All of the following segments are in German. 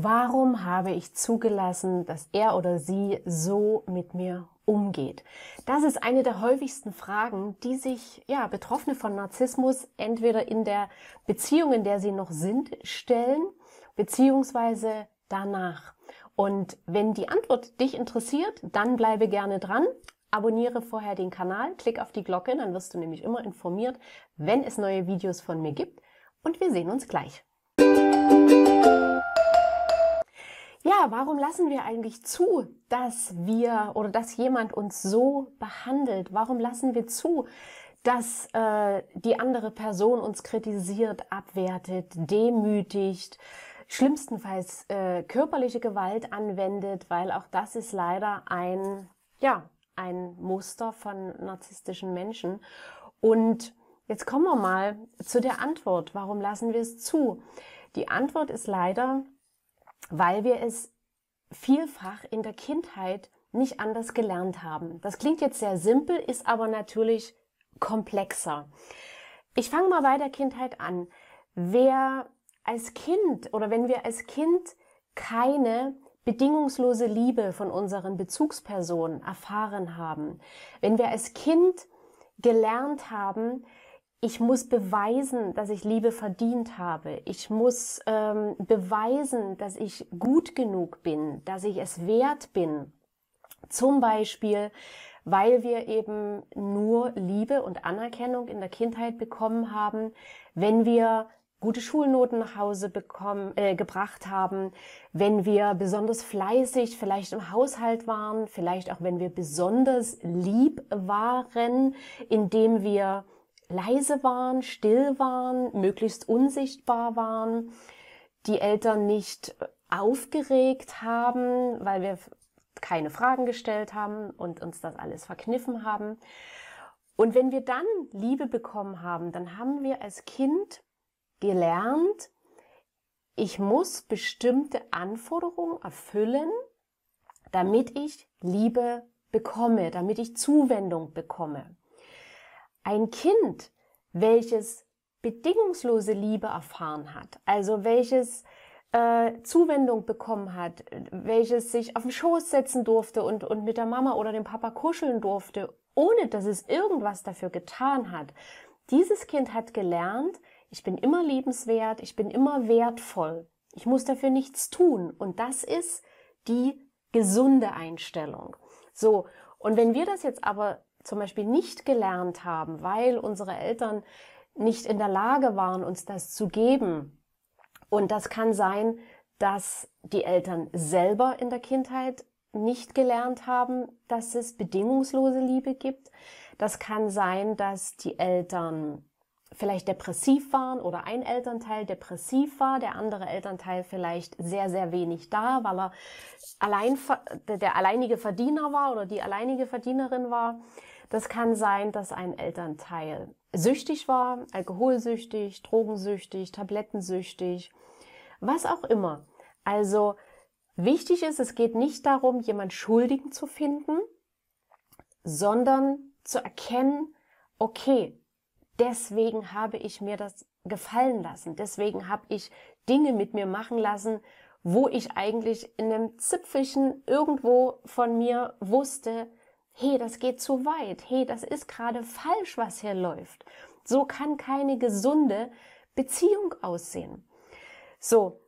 Warum habe ich zugelassen, dass er oder sie so mit mir umgeht? Das ist eine der häufigsten Fragen, die sich ja Betroffene von Narzissmus entweder in der Beziehung, in der sie noch sind, stellen, beziehungsweise danach. Und wenn die Antwort dich interessiert, dann bleibe gerne dran. Abonniere vorher den Kanal, klick auf die Glocke, dann wirst du nämlich immer informiert, wenn es neue Videos von mir gibt. Und wir sehen uns gleich. Ja, warum lassen wir eigentlich zu, dass wir oder dass jemand uns so behandelt? Warum lassen wir zu, dass äh, die andere Person uns kritisiert, abwertet, demütigt, schlimmstenfalls äh, körperliche Gewalt anwendet, weil auch das ist leider ein, ja, ein Muster von narzisstischen Menschen. Und jetzt kommen wir mal zu der Antwort. Warum lassen wir es zu? Die Antwort ist leider, weil wir es vielfach in der Kindheit nicht anders gelernt haben. Das klingt jetzt sehr simpel, ist aber natürlich komplexer. Ich fange mal bei der Kindheit an. Wer als Kind oder wenn wir als Kind keine bedingungslose Liebe von unseren Bezugspersonen erfahren haben, wenn wir als Kind gelernt haben, ich muss beweisen, dass ich Liebe verdient habe. Ich muss ähm, beweisen, dass ich gut genug bin, dass ich es wert bin. Zum Beispiel, weil wir eben nur Liebe und Anerkennung in der Kindheit bekommen haben, wenn wir gute Schulnoten nach Hause bekommen, äh, gebracht haben, wenn wir besonders fleißig vielleicht im Haushalt waren, vielleicht auch wenn wir besonders lieb waren, indem wir leise waren, still waren, möglichst unsichtbar waren, die Eltern nicht aufgeregt haben, weil wir keine Fragen gestellt haben und uns das alles verkniffen haben. Und wenn wir dann Liebe bekommen haben, dann haben wir als Kind gelernt, ich muss bestimmte Anforderungen erfüllen, damit ich Liebe bekomme, damit ich Zuwendung bekomme. Ein Kind, welches bedingungslose Liebe erfahren hat, also welches äh, Zuwendung bekommen hat, welches sich auf den Schoß setzen durfte und, und mit der Mama oder dem Papa kuscheln durfte, ohne dass es irgendwas dafür getan hat. Dieses Kind hat gelernt, ich bin immer liebenswert, ich bin immer wertvoll, ich muss dafür nichts tun. Und das ist die gesunde Einstellung. So, und wenn wir das jetzt aber zum Beispiel nicht gelernt haben, weil unsere Eltern nicht in der Lage waren, uns das zu geben. Und das kann sein, dass die Eltern selber in der Kindheit nicht gelernt haben, dass es bedingungslose Liebe gibt. Das kann sein, dass die Eltern vielleicht depressiv waren oder ein Elternteil depressiv war, der andere Elternteil vielleicht sehr, sehr wenig da, weil er allein, der alleinige Verdiener war oder die alleinige Verdienerin war. Das kann sein, dass ein Elternteil süchtig war, alkoholsüchtig, drogensüchtig, tablettensüchtig, was auch immer. Also wichtig ist, es geht nicht darum, jemand Schuldigen zu finden, sondern zu erkennen, okay, deswegen habe ich mir das gefallen lassen, deswegen habe ich Dinge mit mir machen lassen, wo ich eigentlich in einem Zipfelchen irgendwo von mir wusste, hey, das geht zu weit, hey, das ist gerade falsch, was hier läuft. So kann keine gesunde Beziehung aussehen. So,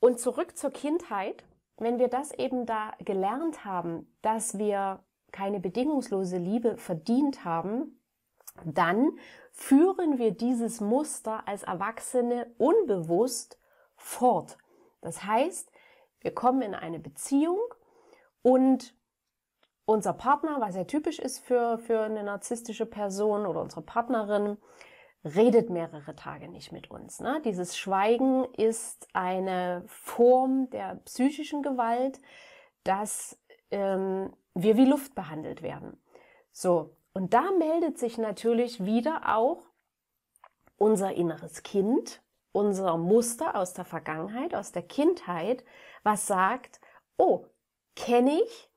und zurück zur Kindheit. Wenn wir das eben da gelernt haben, dass wir keine bedingungslose Liebe verdient haben, dann führen wir dieses Muster als Erwachsene unbewusst fort. Das heißt, wir kommen in eine Beziehung und unser Partner, was sehr typisch ist für, für eine narzisstische Person oder unsere Partnerin, redet mehrere Tage nicht mit uns. Ne? Dieses Schweigen ist eine Form der psychischen Gewalt, dass ähm, wir wie Luft behandelt werden. So, und da meldet sich natürlich wieder auch unser inneres Kind, unser Muster aus der Vergangenheit, aus der Kindheit, was sagt, oh, kenne ich,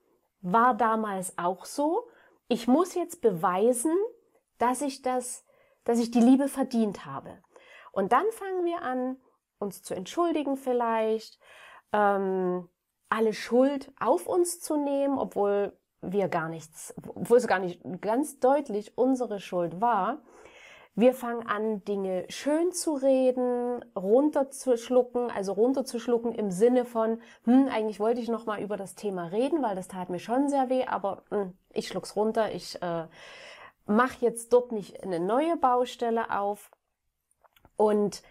war damals auch so. Ich muss jetzt beweisen, dass ich das, dass ich die Liebe verdient habe. Und dann fangen wir an, uns zu entschuldigen vielleicht, ähm, alle Schuld auf uns zu nehmen, obwohl wir gar nichts, obwohl es gar nicht ganz deutlich unsere Schuld war. Wir fangen an, Dinge schön zu reden, runterzuschlucken, also runterzuschlucken im Sinne von, hm, eigentlich wollte ich noch mal über das Thema reden, weil das tat mir schon sehr weh, aber hm, ich schluck's runter, ich äh, mache jetzt dort nicht eine neue Baustelle auf. Und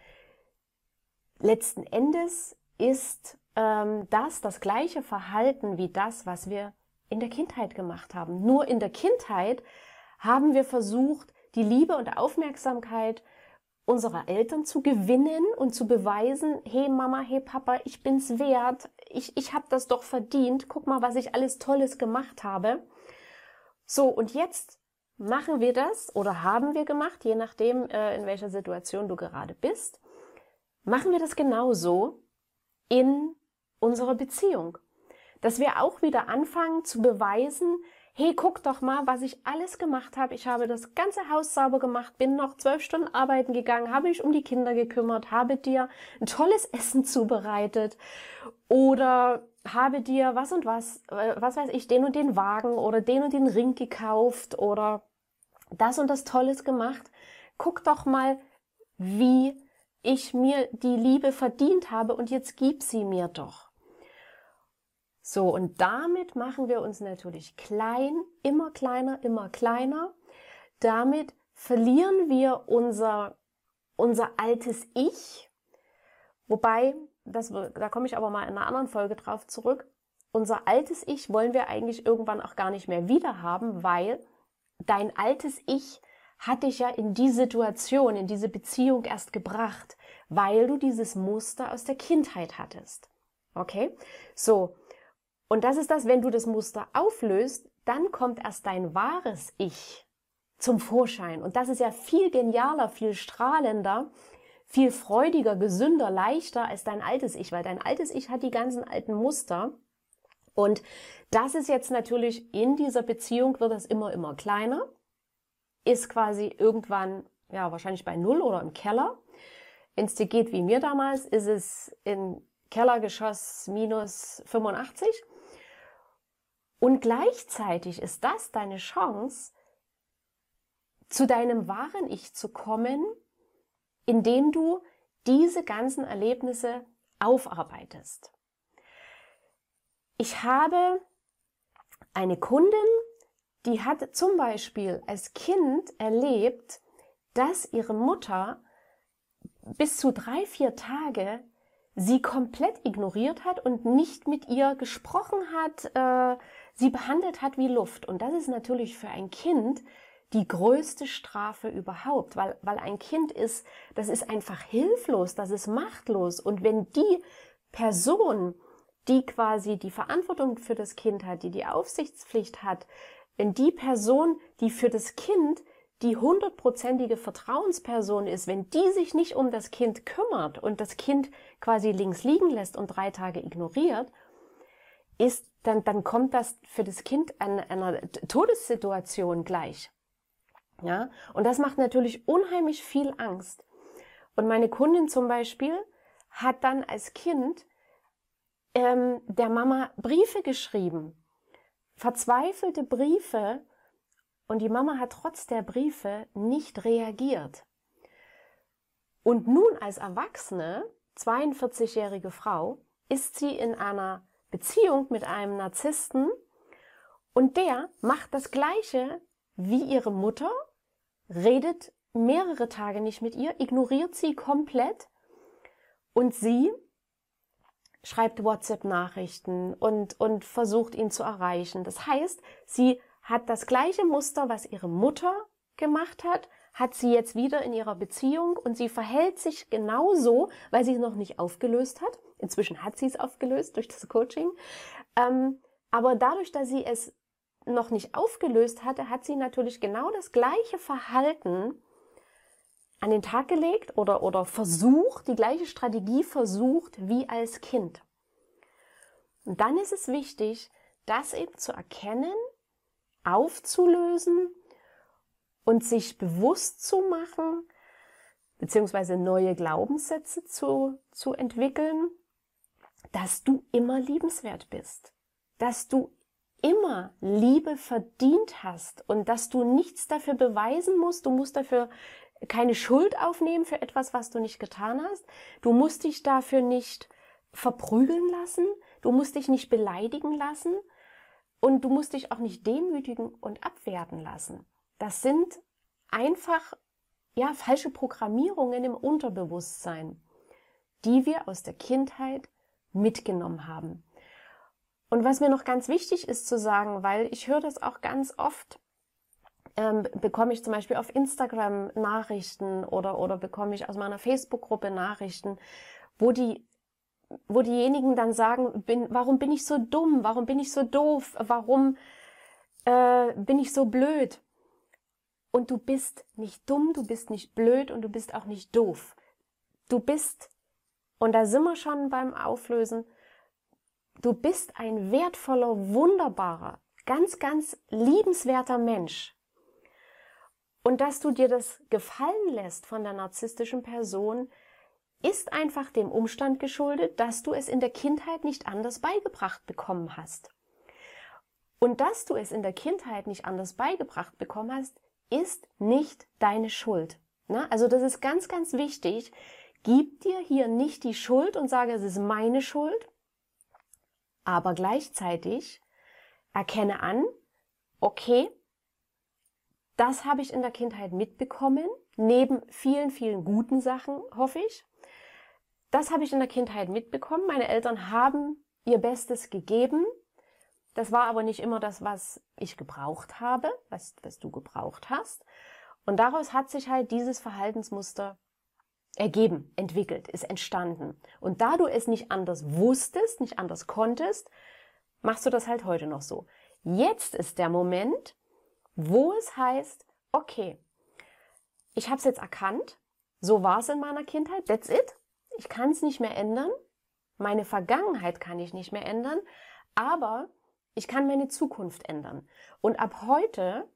letzten Endes ist ähm, das das gleiche Verhalten wie das, was wir in der Kindheit gemacht haben. Nur in der Kindheit haben wir versucht, die Liebe und Aufmerksamkeit unserer Eltern zu gewinnen und zu beweisen, hey Mama, hey Papa, ich bin's wert, ich, ich habe das doch verdient, guck mal, was ich alles Tolles gemacht habe. So, und jetzt machen wir das oder haben wir gemacht, je nachdem, äh, in welcher Situation du gerade bist, machen wir das genauso in unserer Beziehung. Dass wir auch wieder anfangen zu beweisen, hey, guck doch mal, was ich alles gemacht habe. Ich habe das ganze Haus sauber gemacht, bin noch zwölf Stunden arbeiten gegangen, habe mich um die Kinder gekümmert, habe dir ein tolles Essen zubereitet oder habe dir was und was, äh, was weiß ich, den und den Wagen oder den und den Ring gekauft oder das und das Tolles gemacht. Guck doch mal, wie ich mir die Liebe verdient habe und jetzt gib sie mir doch. So, und damit machen wir uns natürlich klein, immer kleiner, immer kleiner. Damit verlieren wir unser, unser altes Ich. Wobei, das, da komme ich aber mal in einer anderen Folge drauf zurück. Unser altes Ich wollen wir eigentlich irgendwann auch gar nicht mehr wieder haben, weil dein altes Ich hat dich ja in die Situation, in diese Beziehung erst gebracht, weil du dieses Muster aus der Kindheit hattest. Okay? So. Und das ist das, wenn du das Muster auflöst, dann kommt erst dein wahres Ich zum Vorschein. Und das ist ja viel genialer, viel strahlender, viel freudiger, gesünder, leichter als dein altes Ich, weil dein altes Ich hat die ganzen alten Muster. Und das ist jetzt natürlich in dieser Beziehung wird das immer, immer kleiner, ist quasi irgendwann, ja, wahrscheinlich bei Null oder im Keller. Wenn's dir geht wie mir damals, ist es in Kellergeschoss minus 85 und gleichzeitig ist das deine Chance, zu deinem wahren Ich zu kommen, indem du diese ganzen Erlebnisse aufarbeitest. Ich habe eine Kundin, die hat zum Beispiel als Kind erlebt, dass ihre Mutter bis zu drei, vier Tage sie komplett ignoriert hat und nicht mit ihr gesprochen hat, äh, sie behandelt hat wie Luft. Und das ist natürlich für ein Kind die größte Strafe überhaupt, weil, weil ein Kind ist, das ist einfach hilflos, das ist machtlos. Und wenn die Person, die quasi die Verantwortung für das Kind hat, die die Aufsichtspflicht hat, wenn die Person, die für das Kind die hundertprozentige Vertrauensperson ist, wenn die sich nicht um das Kind kümmert und das Kind quasi links liegen lässt und drei Tage ignoriert, ist dann, dann kommt das für das Kind an einer Todessituation gleich. Ja, und das macht natürlich unheimlich viel Angst. Und meine Kundin zum Beispiel hat dann als Kind ähm, der Mama Briefe geschrieben, verzweifelte Briefe, und die Mama hat trotz der Briefe nicht reagiert. Und nun als erwachsene, 42-jährige Frau, ist sie in einer Beziehung mit einem Narzissten und der macht das Gleiche wie ihre Mutter, redet mehrere Tage nicht mit ihr, ignoriert sie komplett und sie schreibt WhatsApp-Nachrichten und, und versucht ihn zu erreichen. Das heißt, sie hat das gleiche Muster, was ihre Mutter gemacht hat, hat sie jetzt wieder in ihrer Beziehung und sie verhält sich genauso, weil sie es noch nicht aufgelöst hat. Inzwischen hat sie es aufgelöst durch das Coaching. Ähm, aber dadurch, dass sie es noch nicht aufgelöst hatte, hat sie natürlich genau das gleiche Verhalten an den Tag gelegt oder, oder versucht, die gleiche Strategie versucht wie als Kind. Und dann ist es wichtig, das eben zu erkennen, aufzulösen und sich bewusst zu machen, beziehungsweise neue Glaubenssätze zu, zu entwickeln, dass du immer liebenswert bist, dass du immer Liebe verdient hast und dass du nichts dafür beweisen musst, du musst dafür keine Schuld aufnehmen für etwas, was du nicht getan hast, du musst dich dafür nicht verprügeln lassen, du musst dich nicht beleidigen lassen und du musst dich auch nicht demütigen und abwerten lassen das sind einfach ja falsche Programmierungen im Unterbewusstsein, die wir aus der Kindheit mitgenommen haben. Und was mir noch ganz wichtig ist zu sagen, weil ich höre das auch ganz oft, ähm, bekomme ich zum Beispiel auf Instagram Nachrichten oder, oder bekomme ich aus meiner Facebook-Gruppe Nachrichten, wo die wo diejenigen dann sagen, bin, warum bin ich so dumm, warum bin ich so doof, warum äh, bin ich so blöd. Und du bist nicht dumm, du bist nicht blöd und du bist auch nicht doof. Du bist, und da sind wir schon beim Auflösen, du bist ein wertvoller, wunderbarer, ganz, ganz liebenswerter Mensch. Und dass du dir das gefallen lässt von der narzisstischen Person, ist einfach dem Umstand geschuldet, dass du es in der Kindheit nicht anders beigebracht bekommen hast. Und dass du es in der Kindheit nicht anders beigebracht bekommen hast, ist nicht deine Schuld. Na, ne? also das ist ganz, ganz wichtig. Gib dir hier nicht die Schuld und sage, es ist meine Schuld, aber gleichzeitig erkenne an, okay, das habe ich in der Kindheit mitbekommen, neben vielen, vielen guten Sachen, hoffe ich. Das habe ich in der Kindheit mitbekommen. Meine Eltern haben ihr Bestes gegeben, das war aber nicht immer das, was ich gebraucht habe, was, was du gebraucht hast. Und daraus hat sich halt dieses Verhaltensmuster ergeben, entwickelt, ist entstanden. Und da du es nicht anders wusstest, nicht anders konntest, machst du das halt heute noch so. Jetzt ist der Moment, wo es heißt, okay, ich habe es jetzt erkannt, so war es in meiner Kindheit, that's it. Ich kann es nicht mehr ändern, meine Vergangenheit kann ich nicht mehr ändern, aber ich kann meine Zukunft ändern. Und ab heute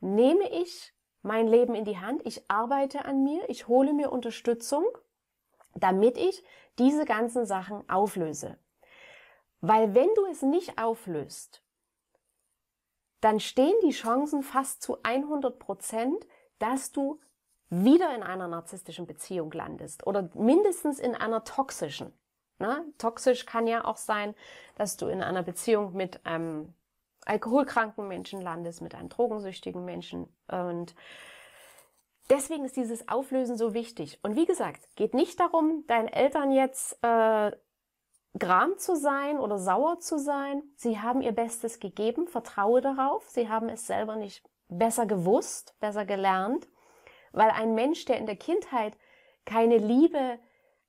nehme ich mein Leben in die Hand, ich arbeite an mir, ich hole mir Unterstützung, damit ich diese ganzen Sachen auflöse. Weil wenn du es nicht auflöst, dann stehen die Chancen fast zu 100 Prozent, dass du wieder in einer narzisstischen Beziehung landest oder mindestens in einer toxischen. Ne? Toxisch kann ja auch sein, dass du in einer Beziehung mit einem alkoholkranken Menschen landest, mit einem drogensüchtigen Menschen. Und deswegen ist dieses Auflösen so wichtig. Und wie gesagt, geht nicht darum, deinen Eltern jetzt äh, gram zu sein oder sauer zu sein. Sie haben ihr Bestes gegeben, vertraue darauf. Sie haben es selber nicht besser gewusst, besser gelernt. Weil ein Mensch, der in der Kindheit keine Liebe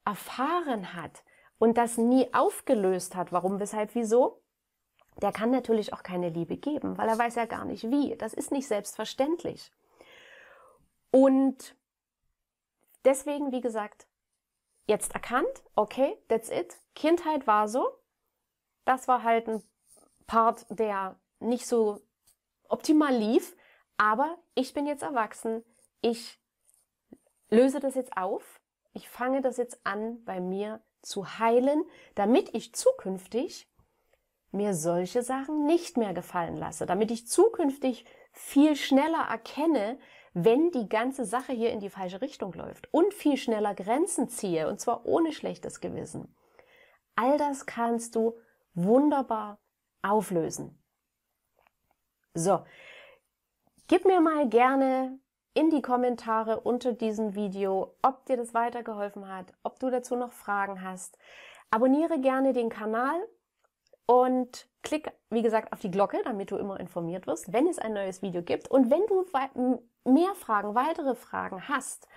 erfahren hat, und das nie aufgelöst hat, warum, weshalb, wieso, der kann natürlich auch keine Liebe geben, weil er weiß ja gar nicht wie. Das ist nicht selbstverständlich. Und deswegen, wie gesagt, jetzt erkannt, okay, that's it. Kindheit war so. Das war halt ein Part, der nicht so optimal lief. Aber ich bin jetzt erwachsen. Ich löse das jetzt auf. Ich fange das jetzt an, bei mir zu heilen, damit ich zukünftig mir solche Sachen nicht mehr gefallen lasse, damit ich zukünftig viel schneller erkenne, wenn die ganze Sache hier in die falsche Richtung läuft und viel schneller Grenzen ziehe und zwar ohne schlechtes Gewissen. All das kannst du wunderbar auflösen. So, gib mir mal gerne in die Kommentare unter diesem Video, ob dir das weitergeholfen hat, ob du dazu noch Fragen hast. Abonniere gerne den Kanal und klick, wie gesagt, auf die Glocke, damit du immer informiert wirst, wenn es ein neues Video gibt. Und wenn du mehr Fragen, weitere Fragen hast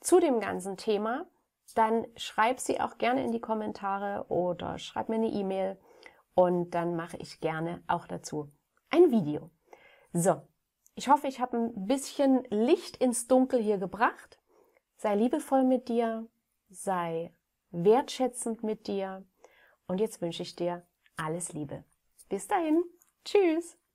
zu dem ganzen Thema, dann schreib sie auch gerne in die Kommentare oder schreib mir eine E-Mail und dann mache ich gerne auch dazu ein Video. So, ich hoffe, ich habe ein bisschen Licht ins Dunkel hier gebracht. Sei liebevoll mit dir, sei wertschätzend mit dir. Und jetzt wünsche ich dir alles Liebe. Bis dahin. Tschüss.